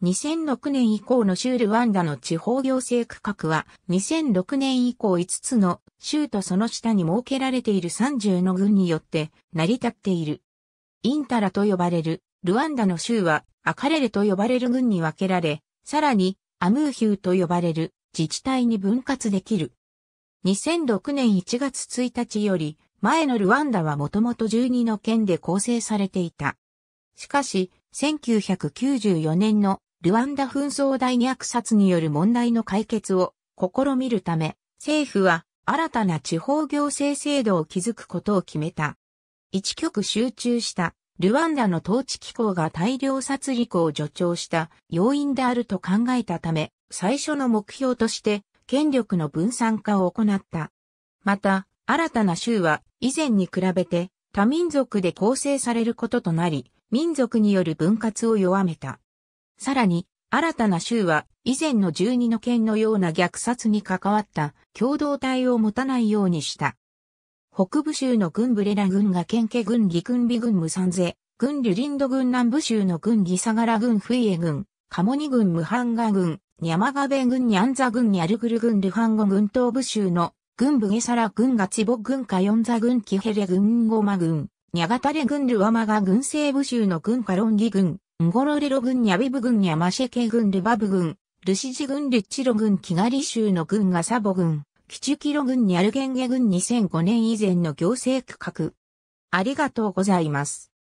2006年以降の州ルワンダの地方行政区画は、2006年以降5つの州とその下に設けられている30の郡によって成り立っている。インタラと呼ばれるルワンダの州はアカレレと呼ばれる郡に分けられ、さらにアムーヒューと呼ばれる自治体に分割できる。2006年1月1日より前のルワンダはもともと12の県で構成されていた。しかし、1994年のルワンダ紛争大虐殺による問題の解決を試みるため、政府は新たな地方行政制度を築くことを決めた。一極集中したルワンダの統治機構が大量殺戮を助長した要因であると考えたため、最初の目標として権力の分散化を行った。また、新たな州は以前に比べて多民族で構成されることとなり、民族による分割を弱めた。さらに、新たな州は以前の12の県のような虐殺に関わった共同体を持たないようにした。北部州の軍ブレラ軍が県家軍ギ軍備軍ムサンゼ、軍リュリンド軍南部州の軍ギサガラ軍フイエ軍、カモニ軍ムハンガ軍、ニャマガベ軍ニャンザ軍ニャルグル軍ルハンゴ軍東部州の軍ブゲサラ軍ガチボ軍カヨンザ軍キヘレ軍ゴマ軍、ニャガタレ軍ルワマガ軍西部州の軍カロンギ軍、ンゴロレロ軍ニャビブ軍ニャマシェケ軍ルバブ軍、ルシジ軍ルッチロ軍キガリ州の軍がサボ軍、キチュキロ軍ニャルゲンゲ軍2005年以前の行政区画。ありがとうございます。